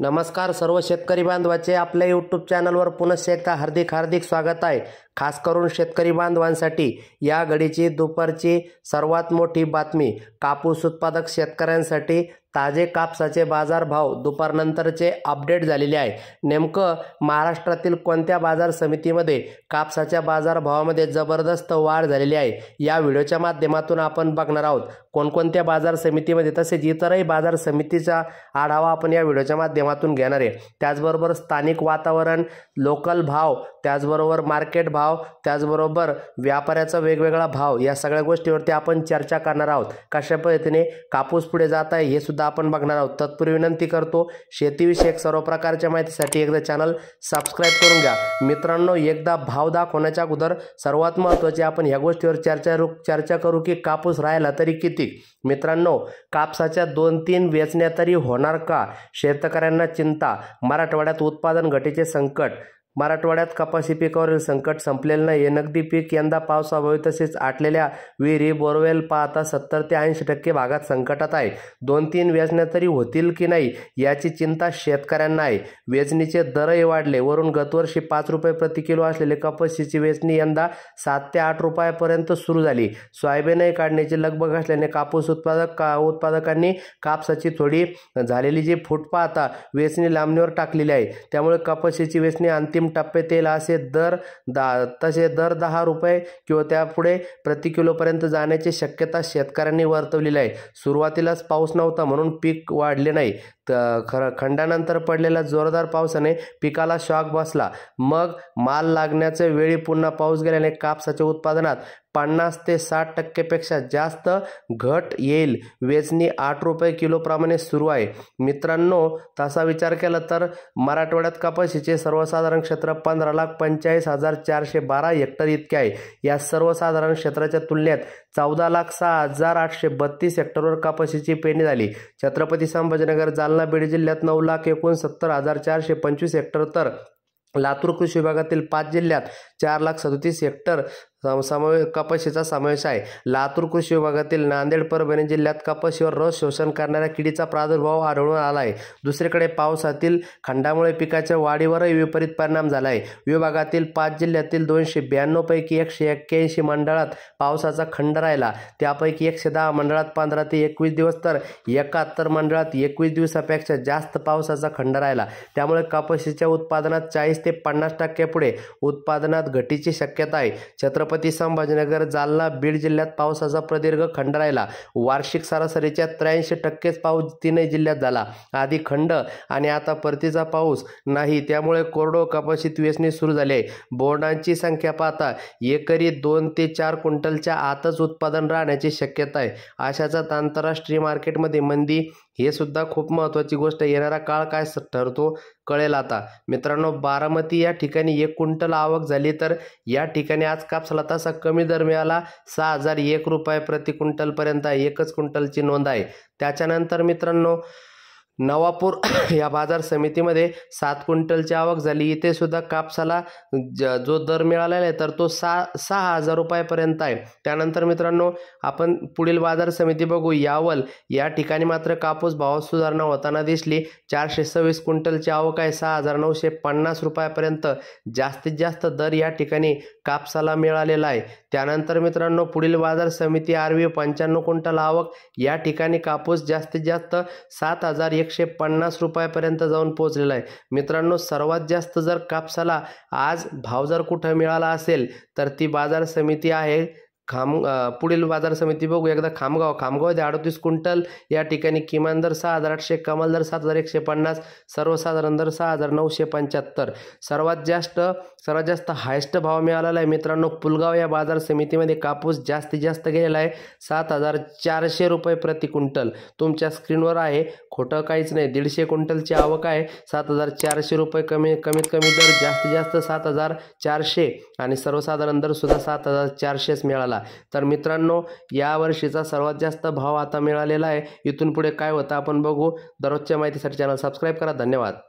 नमस्कार सर्व शेतकरी बांधवाचे आपल्या यूट्यूब चॅनलवर पुनश्च एकदा हार्दिक हार्दिक स्वागत आहे खास करून शेतकरी बांधवांसाठी या घडीची दुपारची सर्वात मोठी बातमी कापूस उत्पादक शेतकऱ्यांसाठी ताजे कापसाचे बाजारभाव दुपारनंतरचे अपडेट झालेले आहे नेमकं महाराष्ट्रातील कोणत्या बाजार समितीमध्ये कापसाच्या बाजारभावामध्ये जबरदस्त वाढ झालेली आहे या व्हिडिओच्या माध्यमातून आपण बघणार आहोत कोणकोणत्या बाजार समितीमध्ये तसेच इतरही बाजार समितीचा आढावा आपण या व्हिडिओच्या माध्यमातून घेणार आहे त्याचबरोबर स्थानिक वातावरण लोकल भाव त्याचबरोबर मार्केट भाव त्याचबरोबर व्यापाऱ्याचा वेगवेगळा भाव या सगळ्या गोष्टीवरती आपण चर्चा करणार आहोत कशा पद्धतीने कापूस पुढे जात आहे हे सुद्धा सुद्धा आपण बघणार आहोत तत्पूर्वी विनंती करतो शेतीविषयक सर्व प्रकारच्या माहितीसाठी एकदा चॅनल सबस्क्राईब करून घ्या मित्रांनो एकदा भाव दाखवण्याच्या अगोदर सर्वात महत्त्वाचे आपण ह्या गोष्टीवर चर्चा चर्चा करू की कापूस राहिला तरी किती मित्रांनो कापसाच्या दोन तीन वेचण्या तरी होणार का शेतकऱ्यांना चिंता मराठवाड्यात उत्पादन घटीचे संकट मराठवाड्यात कपाशी पिकावरील संकट संपलेलं नाही नगदी पीक यंदा पावसाभावी तसेच आटलेल्या विहिरी बोरवेल पाहता सत्तर ते ऐंशी टक्के भागात संकटात आहे दोन तीन वेचण्या तरी होतील की नाही याची चिंता शेतकऱ्यांना आहे वेचणीचे दरही वाढले वरून गतवर्षी पाच रुपये प्रति किलो असलेले कपाशीची वेचणी यंदा सात ते आठ रुपयापर्यंत सुरू झाली सोयाबीनही काढण्याची लगबग असल्याने कापूस उत्पादक का उत्पादकांनी कापसाची थोडी झालेली जी फूट पाहता वेचणी लांबणीवर टाकलेली आहे त्यामुळे कपाशीची वेचणी अंतिम अंतिम टप्पे तेल असे दर दा तसे दर दहा रुपये किंवा त्यापुढे प्रति किलोपर्यंत जाण्याची शक्यता शेतकऱ्यांनी वर्तवलेली आहे सुरुवातीलाच पाऊस नव्हता म्हणून पीक वाढले नाही खरं खंडानंतर पडलेल्या जोरदार पावसाने पिकाला शॉक बसला मग माल लागण्याच्या वेळी पुन्हा पाऊस गेल्याने कापसाच्या उत्पादनात पन्नास ते साठ टक्केपेक्षा जास्त घट येईल वेचणी आठ रुपये किलोप्रमाणे सुरू आहे मित्रांनो तसा विचार केला तर मराठवाड्यात कपाशीचे सर्वसाधारण क्षेत्र पंधरा लाख पंचेचाळीस हजार चारशे बारा हेक्टर इतके आहे या सर्वसाधारण क्षेत्राच्या तुलनेत चौदा लाख सहा हजार आठशे बत्तीस हेक्टरवर कपाशीची पेरणी झाली छत्रपती संभाजीनगर जालना जालना बीड जिल्ह्यात नऊ लाख एकोणसत्तर हजार चारशे पंचवीस हेक्टर तर लातूर कृषी विभागातील पाच जिल्ह्यात चार लाख सदतीस हेक्टर समावे कपाशीचा समावेश आहे लातूर कृषी विभागातील नांदेड परभणी जिल्ह्यात कपाशीवर रस शोषण करणाऱ्या किडीचा प्रादुर्भाव आढळून आला आहे दुसरीकडे पावसातील खंडामुळे पिकाच्या वाढीवरही विपरीत परिणाम झाला आहे विभागातील पाच जिल्ह्यातील दोनशे ब्याण्णवपैकी एकशे एक्क्याऐंशी मंडळात पावसाचा खंड राहिला त्यापैकी एकशे दहा मंडळात पंधरा ते एकवीस दिवस तर एकाहत्तर मंडळात एकवीस दिवसापेक्षा जास्त पावसाचा खंड राहिला त्यामुळे कपाशीच्या उत्पादनात चाळीस ते पन्नास टक्के पुढे उत्पादनात घटीची शक्यता आहे छत्रपती छत्रपती संभाजीनगर जालना बीड जिल्ह्यात पावसाचा प्रदीर्घ खंड राहिला वार्षिक सरासरीच्या त्र्याऐंशी टक्केच पाऊस तीनही जिल्ह्यात झाला आधी खंड आणि आता परतीचा पाऊस नाही त्यामुळे कोरडो कपाशीत वेचणी सुरू झाली आहे बोर्डांची संख्या पाहता एकरी दोन ते चार क्विंटलच्या आतच उत्पादन राहण्याची शक्यता आहे अशाचाच आंतरराष्ट्रीय मार्केटमध्ये मंदी हे सुद्धा खूप महत्वाची गोष्ट येणारा काळ काय ठरतो कळेल आता मित्रांनो बारामती या ठिकाणी एक क्विंटल आवक झाली तर या ठिकाणी आज कापसाला तसा कमी दर मिळाला सहा हजार एक रुपये प्रति क्विंटलपर्यंत एकच क्विंटलची नोंद आहे त्याच्यानंतर मित्रांनो नवापूर या बाजार समितीमध्ये सात क्विंटलची आवक झाली इथे सुद्धा कापसाला ज जो दर मिळालेला आहे तर तो सहा सहा हजार रुपयापर्यंत आहे त्यानंतर मित्रांनो आपण पुढील बाजार समिती बघू यावल या ठिकाणी मात्र कापूस भावात सुधारणा होताना दिसली चारशे सव्वीस क्विंटलची आवक आहे सहा हजार नऊशे पन्नास रुपयापर्यंत जास्तीत जास्त दर या ठिकाणी कापसाला मिळालेला आहे त्यानंतर मित्रांनो पुढील बाजार समिती आरवी पंच्याण्णव क्विंटल आवक या ठिकाणी कापूस जास्तीत जास्त सात हजार एकशे पन्नास रुपयापर्यंत जाऊन पोहोचलेला आहे मित्रांनो सर्वात जास्त जर कापसाला आज भाव जर कुठं मिळाला असेल तर ती बाजार समिती आहे खाम पुढील बाजार समिती बघू एकदा खामगाव खामगाव येथे अडतीस क्विंटल या ठिकाणी किमान दर सहा हजार आठशे कमाल दर सात हजार एकशे पन्नास सर्वसाधारण दर सहा हजार नऊशे पंच्याहत्तर सर्वात जास्त सर्वात जास्त हायस्ट भाव मिळालेला आहे मित्रांनो पुलगाव या बाजार समितीमध्ये कापूस जास्तीत जास्त गेलेला आहे सात हजार चारशे रुपये प्रति क्विंटल तुमच्या स्क्रीनवर आहे खोटं काहीच नाही दीडशे क्विंटलची आवक आहे सात हजार चारशे रुपये कमी कमीत कमी दर जास्तीत जास्त सात हजार चारशे आणि सर्वसाधारण दरसुद्धा सात हजार चारशेच मिळाला तर मित्रांनो या वर्षीचा सर्वात जास्त भाव आता मिळालेला आहे इथून पुढे काय होतं आपण बघू दररोजच्या माहितीसाठी चॅनल सबस्क्राईब करा धन्यवाद